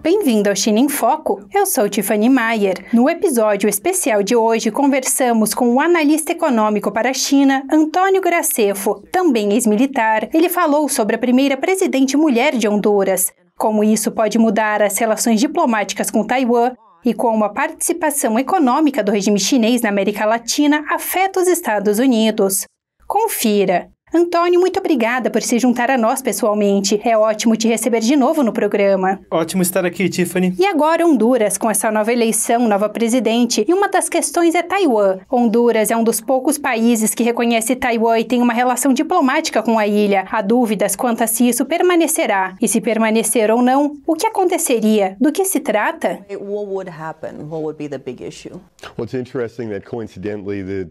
Bem-vindo ao China em Foco. Eu sou Tiffany Mayer. No episódio especial de hoje, conversamos com o analista econômico para a China, Antônio Gracefo, também ex-militar. Ele falou sobre a primeira presidente mulher de Honduras, como isso pode mudar as relações diplomáticas com Taiwan e como a participação econômica do regime chinês na América Latina afeta os Estados Unidos. Confira! Antônio, muito obrigada por se juntar a nós pessoalmente. É ótimo te receber de novo no programa. Ótimo estar aqui, Tiffany. E agora Honduras, com essa nova eleição, nova presidente, e uma das questões é Taiwan. Honduras é um dos poucos países que reconhece Taiwan e tem uma relação diplomática com a ilha. Há dúvidas quanto a se isso permanecerá e se permanecer ou não, o que aconteceria? Do que se trata? O que aconteceria? What would be the big issue? Well, it's interesting that coincidentally the,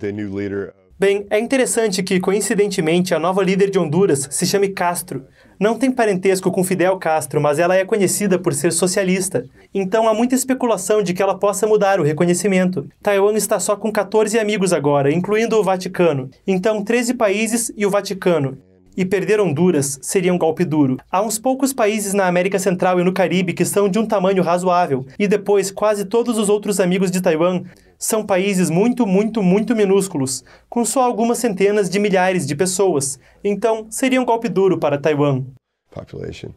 Bem, é interessante que, coincidentemente, a nova líder de Honduras se chame Castro. Não tem parentesco com Fidel Castro, mas ela é conhecida por ser socialista. Então há muita especulação de que ela possa mudar o reconhecimento. Taiwan está só com 14 amigos agora, incluindo o Vaticano. Então 13 países e o Vaticano. E perder Honduras seria um golpe duro. Há uns poucos países na América Central e no Caribe que são de um tamanho razoável, e depois quase todos os outros amigos de Taiwan são países muito, muito, muito minúsculos, com só algumas centenas de milhares de pessoas, então seria um golpe duro para Taiwan. Population.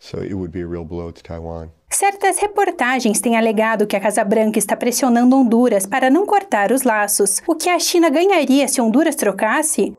So it would be a real blow to Taiwan. Certas reportagens têm alegado que a Casa Branca está pressionando Honduras para não cortar os laços, o que a China ganharia se Honduras trocasse.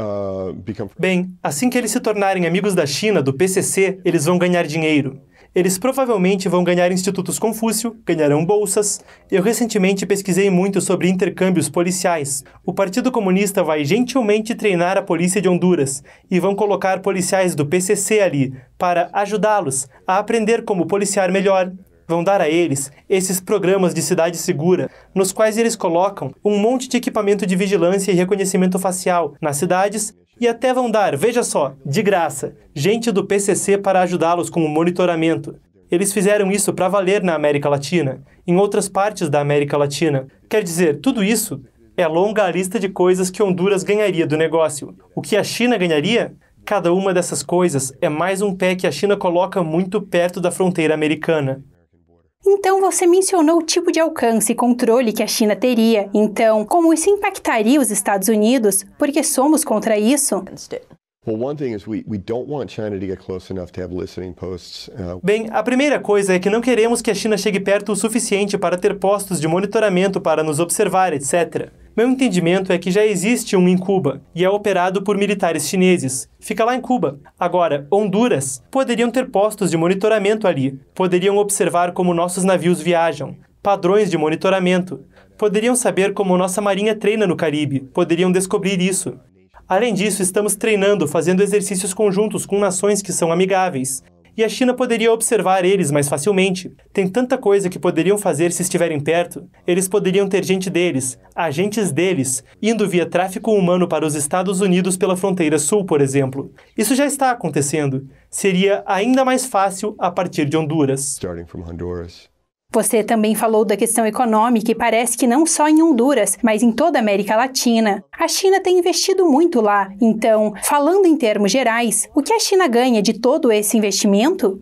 Uh, Bem, assim que eles se tornarem amigos da China, do PCC, eles vão ganhar dinheiro. Eles provavelmente vão ganhar institutos Confúcio, ganharão bolsas. Eu recentemente pesquisei muito sobre intercâmbios policiais. O Partido Comunista vai gentilmente treinar a polícia de Honduras e vão colocar policiais do PCC ali para ajudá-los a aprender como policiar melhor, vão dar a eles esses programas de cidade segura, nos quais eles colocam um monte de equipamento de vigilância e reconhecimento facial nas cidades e até vão dar, veja só, de graça, gente do PCC para ajudá-los com o monitoramento. Eles fizeram isso para valer na América Latina, em outras partes da América Latina. Quer dizer, tudo isso é longa a lista de coisas que Honduras ganharia do negócio. O que a China ganharia? Cada uma dessas coisas é mais um pé que a China coloca muito perto da fronteira americana. Então, você mencionou o tipo de alcance e controle que a China teria. Então, como isso impactaria os Estados Unidos? Porque somos contra isso. Uh, Bem, a primeira coisa é que não queremos que a China chegue perto o suficiente para ter postos de monitoramento para nos observar, etc. Meu entendimento é que já existe um em Cuba e é operado por militares chineses. Fica lá em Cuba. Agora, Honduras poderiam ter postos de monitoramento ali. Poderiam observar como nossos navios viajam, padrões de monitoramento. Poderiam saber como nossa marinha treina no Caribe. Poderiam descobrir isso. Além disso, estamos treinando, fazendo exercícios conjuntos com nações que são amigáveis e a China poderia observar eles mais facilmente. Tem tanta coisa que poderiam fazer se estiverem perto. Eles poderiam ter gente deles, agentes deles, indo via tráfico humano para os Estados Unidos pela fronteira sul, por exemplo. Isso já está acontecendo. Seria ainda mais fácil a partir de Honduras. Você também falou da questão econômica e parece que não só em Honduras, mas em toda a América Latina. A China tem investido muito lá. Então, falando em termos gerais, o que a China ganha de todo esse investimento?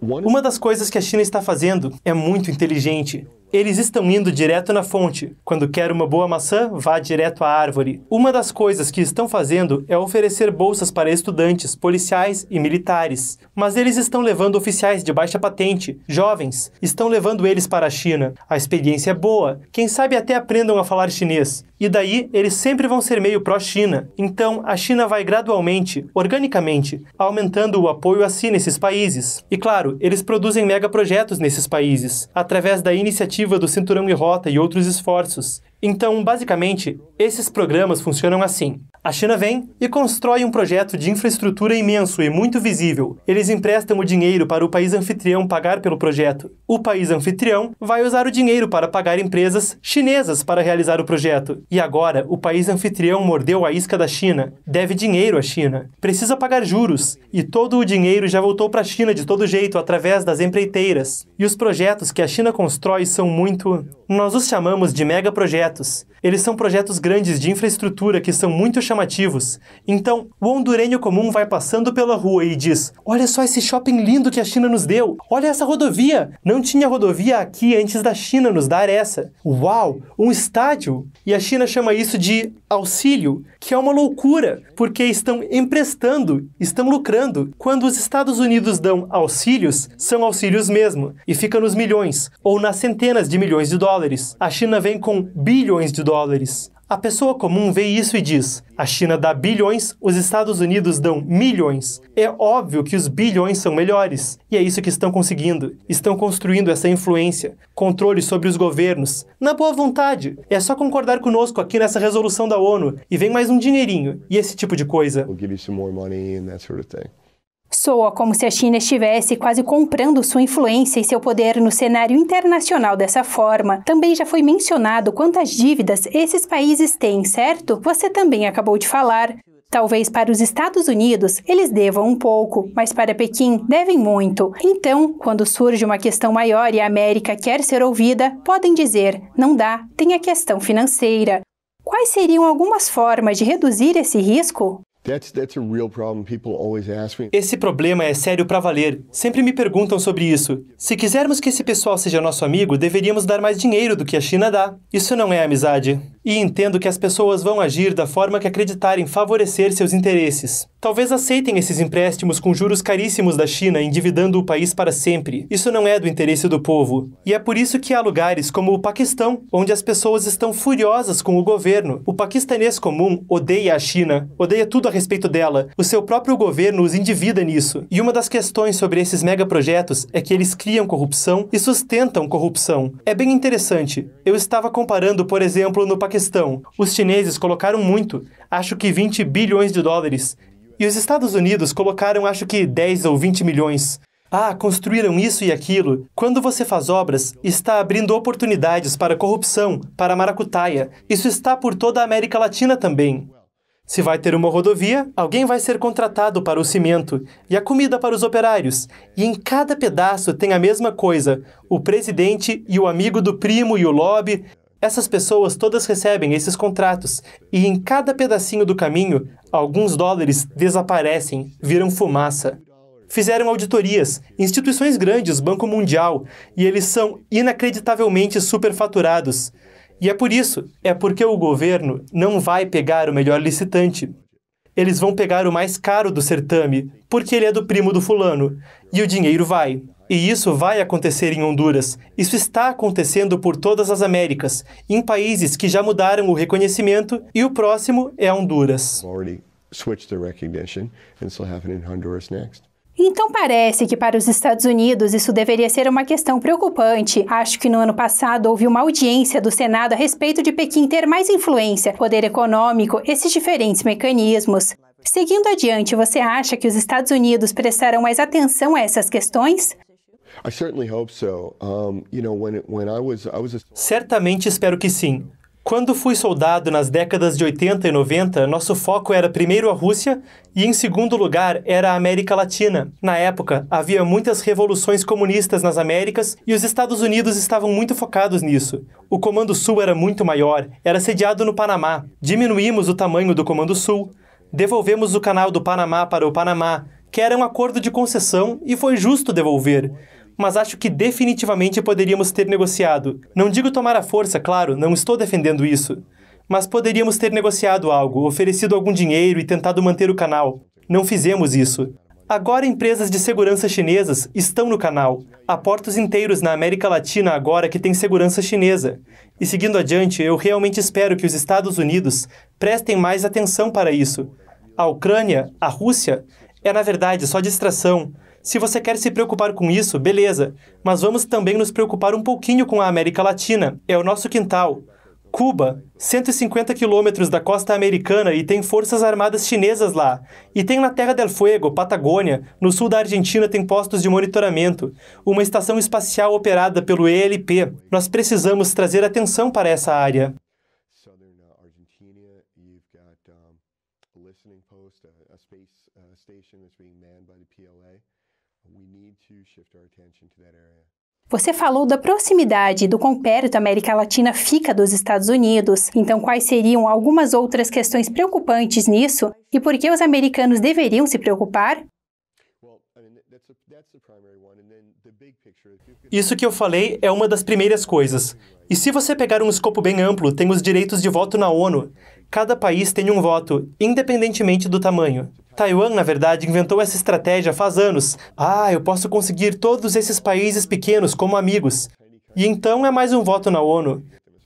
Uma das coisas que a China está fazendo é muito inteligente. Eles estão indo direto na fonte. Quando quer uma boa maçã, vá direto à árvore. Uma das coisas que estão fazendo é oferecer bolsas para estudantes, policiais e militares. Mas eles estão levando oficiais de baixa patente, jovens, estão levando eles para a China. A experiência é boa, quem sabe até aprendam a falar chinês. E daí eles sempre vão ser meio pró-China. Então a China vai gradualmente, organicamente, aumentando o apoio a si nesses países. E claro, eles produzem megaprojetos nesses países, através da iniciativa iniciativa do Cinturão e Rota e outros esforços. Então, basicamente, esses programas funcionam assim. A China vem e constrói um projeto de infraestrutura imenso e muito visível. Eles emprestam o dinheiro para o país anfitrião pagar pelo projeto. O país anfitrião vai usar o dinheiro para pagar empresas chinesas para realizar o projeto. E agora, o país anfitrião mordeu a isca da China, deve dinheiro à China, precisa pagar juros, e todo o dinheiro já voltou para a China de todo jeito através das empreiteiras. E os projetos que a China constrói são muito. Nós os chamamos de megaprojetos. Eles são projetos grandes de infraestrutura que são muito chamativos. Então, o hondureño comum vai passando pela rua e diz: Olha só esse shopping lindo que a China nos deu! Olha essa rodovia! Não tinha rodovia aqui antes da China nos dar essa! Uau! Um estádio! E a China chama isso de auxílio, que é uma loucura, porque estão emprestando, estão lucrando. Quando os Estados Unidos dão auxílios, são auxílios mesmo, e fica nos milhões, ou nas centenas de milhões de dólares. A China vem com bilhões de dólares. A pessoa comum vê isso e diz: a China dá bilhões, os Estados Unidos dão milhões. É óbvio que os bilhões são melhores. E é isso que estão conseguindo. Estão construindo essa influência, controle sobre os governos. Na boa vontade, é só concordar conosco aqui nessa resolução da ONU e vem mais um dinheirinho e esse tipo de coisa. We'll Soa como se a China estivesse quase comprando sua influência e seu poder no cenário internacional dessa forma. Também já foi mencionado quantas dívidas esses países têm, certo? Você também acabou de falar. Talvez para os Estados Unidos eles devam um pouco, mas para Pequim devem muito. Então, quando surge uma questão maior e a América quer ser ouvida, podem dizer: não dá, tem a questão financeira. Quais seriam algumas formas de reduzir esse risco? Esse problema é sério para valer. Sempre me perguntam sobre isso. Se quisermos que esse pessoal seja nosso amigo, deveríamos dar mais dinheiro do que a China dá. Isso não é amizade. E entendo que as pessoas vão agir da forma que acreditarem favorecer seus interesses. Talvez aceitem esses empréstimos com juros caríssimos da China, endividando o país para sempre. Isso não é do interesse do povo. E é por isso que há lugares como o Paquistão, onde as pessoas estão furiosas com o governo. O paquistanês comum odeia a China, odeia tudo a respeito dela. O seu próprio governo os endivida nisso. E uma das questões sobre esses megaprojetos é que eles criam corrupção e sustentam corrupção. É bem interessante. Eu estava comparando, por exemplo, no Paquistão questão. Os chineses colocaram muito, acho que 20 bilhões de dólares. E os Estados Unidos colocaram, acho que 10 ou 20 milhões. Ah, construíram isso e aquilo. Quando você faz obras, está abrindo oportunidades para corrupção, para maracutaia. Isso está por toda a América Latina também. Se vai ter uma rodovia, alguém vai ser contratado para o cimento e a comida para os operários. E em cada pedaço tem a mesma coisa: o presidente e o amigo do primo e o lobby. Essas pessoas todas recebem esses contratos e em cada pedacinho do caminho, alguns dólares desaparecem, viram fumaça. Fizeram auditorias, instituições grandes, Banco Mundial, e eles são inacreditavelmente superfaturados. E é por isso, é porque o governo não vai pegar o melhor licitante. Eles vão pegar o mais caro do certame, porque ele é do primo do fulano, e o dinheiro vai. E isso vai acontecer em Honduras. Isso está acontecendo por todas as Américas, em países que já mudaram o reconhecimento, e o próximo é Honduras. Então parece que para os Estados Unidos isso deveria ser uma questão preocupante. Acho que no ano passado houve uma audiência do Senado a respeito de Pequim ter mais influência, poder econômico, esses diferentes mecanismos. Seguindo adiante, você acha que os Estados Unidos prestarão mais atenção a essas questões? Certamente espero que sim. Quando fui soldado nas décadas de 80 e 90, nosso foco era primeiro a Rússia e em segundo lugar era a América Latina. Na época, havia muitas revoluções comunistas nas Américas e os Estados Unidos estavam muito focados nisso. O Comando Sul era muito maior, era sediado no Panamá. Diminuímos o tamanho do Comando Sul, devolvemos o canal do Panamá para o Panamá, que era um acordo de concessão e foi justo devolver mas acho que definitivamente poderíamos ter negociado. Não digo tomar a força, claro, não estou defendendo isso. Mas poderíamos ter negociado algo, oferecido algum dinheiro e tentado manter o canal. Não fizemos isso. Agora, empresas de segurança chinesas estão no canal. Há portos inteiros na América Latina agora que têm segurança chinesa. E seguindo adiante, eu realmente espero que os Estados Unidos prestem mais atenção para isso. A Ucrânia, a Rússia, é na verdade só distração. Se você quer se preocupar com isso, beleza, mas vamos também nos preocupar um pouquinho com a América Latina. É o nosso quintal. Cuba, 150 quilômetros da costa americana e tem forças armadas chinesas lá. E tem na Terra del Fuego, Patagônia, no sul da Argentina tem postos de monitoramento, uma estação espacial operada pelo ELP. Nós precisamos trazer atenção para essa área. Você falou da proximidade do quão perto a América Latina fica dos Estados Unidos. Então, quais seriam algumas outras questões preocupantes nisso e por que os americanos deveriam se preocupar? Isso que eu falei é uma das primeiras coisas. E se você pegar um escopo bem amplo, tem os direitos de voto na ONU. Cada país tem um voto, independentemente do tamanho. Taiwan, na verdade, inventou essa estratégia faz anos. Ah, eu posso conseguir todos esses países pequenos como amigos. E então é mais um voto na ONU.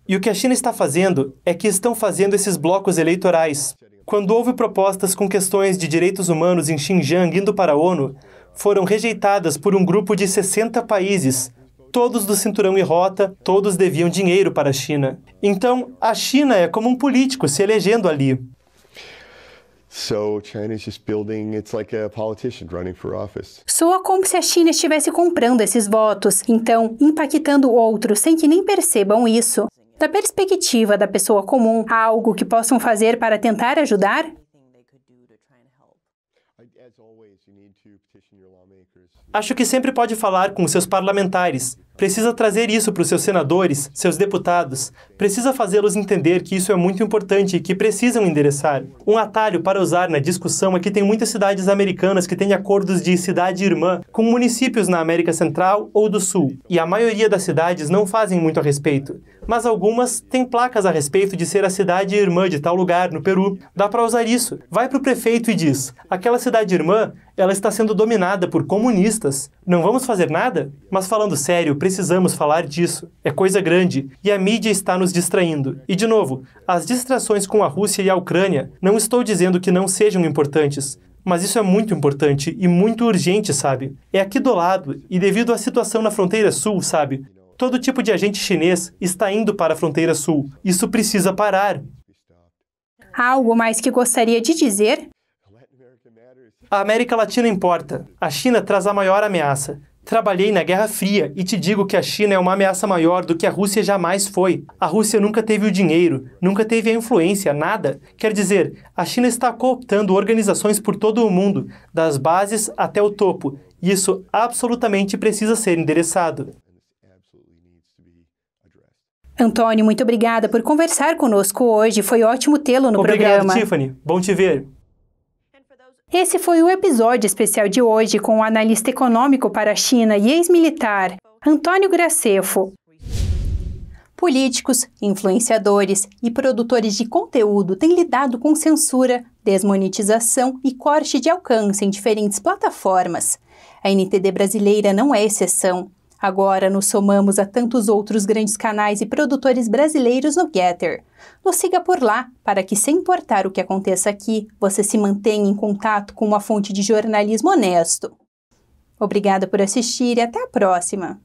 E o que a China está fazendo é que estão fazendo esses blocos eleitorais. Quando houve propostas com questões de direitos humanos em Xinjiang indo para a ONU, foram rejeitadas por um grupo de 60 países, todos do cinturão e rota, todos deviam dinheiro para a China. Então, a China é como um político se elegendo ali. Soa como se a China estivesse comprando esses votos, então impactando outros sem que nem percebam isso. Da perspectiva da pessoa comum, há algo que possam fazer para tentar ajudar? Acho que sempre pode falar com seus parlamentares, Precisa trazer isso para os seus senadores, seus deputados. Precisa fazê-los entender que isso é muito importante e que precisam endereçar. Um atalho para usar na discussão é que tem muitas cidades americanas que têm acordos de cidade irmã com municípios na América Central ou do Sul. E a maioria das cidades não fazem muito a respeito. Mas algumas têm placas a respeito de ser a cidade irmã de tal lugar, no Peru. Dá para usar isso. Vai para o prefeito e diz: aquela cidade irmã ela está sendo dominada por comunistas. Não vamos fazer nada? Mas falando sério, precisamos falar disso. É coisa grande e a mídia está nos distraindo. E de novo, as distrações com a Rússia e a Ucrânia, não estou dizendo que não sejam importantes. Mas isso é muito importante e muito urgente, sabe? É aqui do lado, e devido à situação na fronteira sul, sabe? Todo tipo de agente chinês está indo para a fronteira sul. Isso precisa parar. Há algo mais que gostaria de dizer? A América Latina importa. A China traz a maior ameaça. Trabalhei na Guerra Fria e te digo que a China é uma ameaça maior do que a Rússia jamais foi. A Rússia nunca teve o dinheiro, nunca teve a influência, nada. Quer dizer, a China está cooptando organizações por todo o mundo, das bases até o topo. isso absolutamente precisa ser endereçado. Antônio, muito obrigada por conversar conosco hoje. Foi ótimo tê-lo no Obrigado, programa. Obrigado, Tiffany. Bom te ver. Esse foi o episódio especial de hoje com o analista econômico para a China e ex-militar Antônio Gracefo. Políticos, influenciadores e produtores de conteúdo têm lidado com censura, desmonetização e corte de alcance em diferentes plataformas. A NTD brasileira não é exceção. Agora nos somamos a tantos outros grandes canais e produtores brasileiros no Getter. Nos siga por lá para que, sem importar o que aconteça aqui, você se mantenha em contato com uma fonte de jornalismo honesto. Obrigada por assistir e até a próxima!